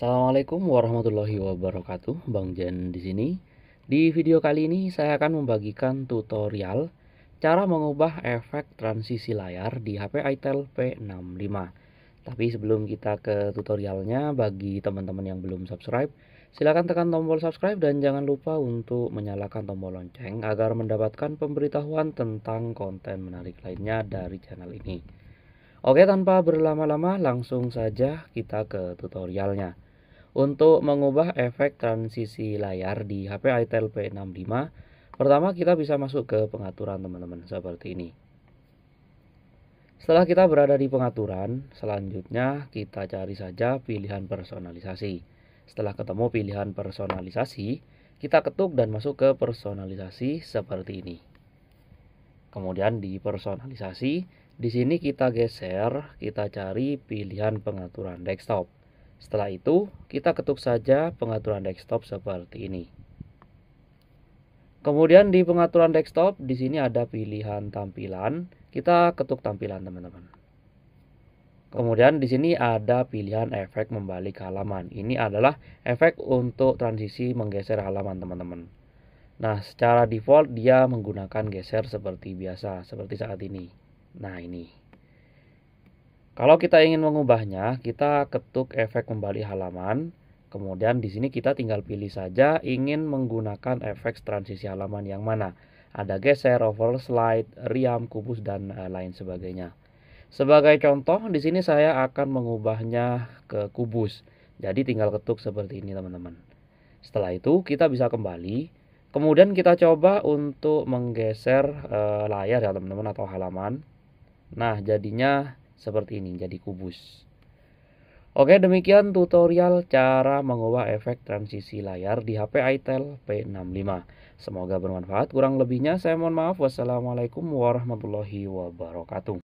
Assalamualaikum warahmatullahi wabarakatuh, Bang Jen di sini. Di video kali ini saya akan membagikan tutorial cara mengubah efek transisi layar di HP itel P65. Tapi sebelum kita ke tutorialnya, bagi teman-teman yang belum subscribe, silahkan tekan tombol subscribe dan jangan lupa untuk menyalakan tombol lonceng agar mendapatkan pemberitahuan tentang konten menarik lainnya dari channel ini. Oke, tanpa berlama-lama, langsung saja kita ke tutorialnya. Untuk mengubah efek transisi layar di HP ITEL P65, pertama kita bisa masuk ke pengaturan teman-teman seperti ini. Setelah kita berada di pengaturan, selanjutnya kita cari saja pilihan personalisasi. Setelah ketemu pilihan personalisasi, kita ketuk dan masuk ke personalisasi seperti ini. Kemudian di personalisasi, di sini kita geser, kita cari pilihan pengaturan desktop. Setelah itu, kita ketuk saja pengaturan desktop seperti ini. Kemudian di pengaturan desktop, di sini ada pilihan tampilan. Kita ketuk tampilan, teman-teman. Kemudian di sini ada pilihan efek membalik halaman. Ini adalah efek untuk transisi menggeser halaman, teman-teman. Nah, secara default dia menggunakan geser seperti biasa, seperti saat ini. Nah, ini. Kalau kita ingin mengubahnya, kita ketuk efek kembali halaman. Kemudian di sini kita tinggal pilih saja ingin menggunakan efek transisi halaman yang mana. Ada geser, slide, riam, kubus, dan eh, lain sebagainya. Sebagai contoh, di sini saya akan mengubahnya ke kubus. Jadi tinggal ketuk seperti ini teman-teman. Setelah itu kita bisa kembali. Kemudian kita coba untuk menggeser eh, layar ya teman-teman atau halaman. Nah jadinya seperti ini jadi kubus. Oke demikian tutorial cara mengubah efek transisi layar di HP itel P65. Semoga bermanfaat. Kurang lebihnya saya mohon maaf. Wassalamualaikum warahmatullahi wabarakatuh.